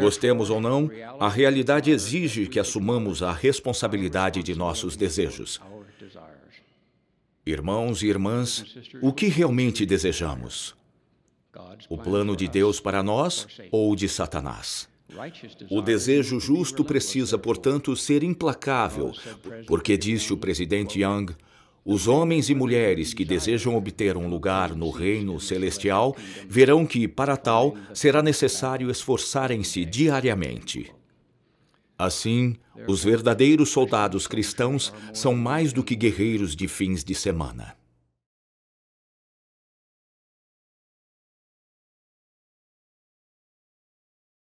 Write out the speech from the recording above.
Gostemos ou não, a realidade exige que assumamos a responsabilidade de nossos desejos. Irmãos e irmãs, o que realmente desejamos? O plano de Deus para nós ou de Satanás? O desejo justo precisa, portanto, ser implacável, porque, disse o presidente Young, os homens e mulheres que desejam obter um lugar no reino celestial verão que, para tal, será necessário esforçarem-se diariamente. Assim, os verdadeiros soldados cristãos são mais do que guerreiros de fins de semana.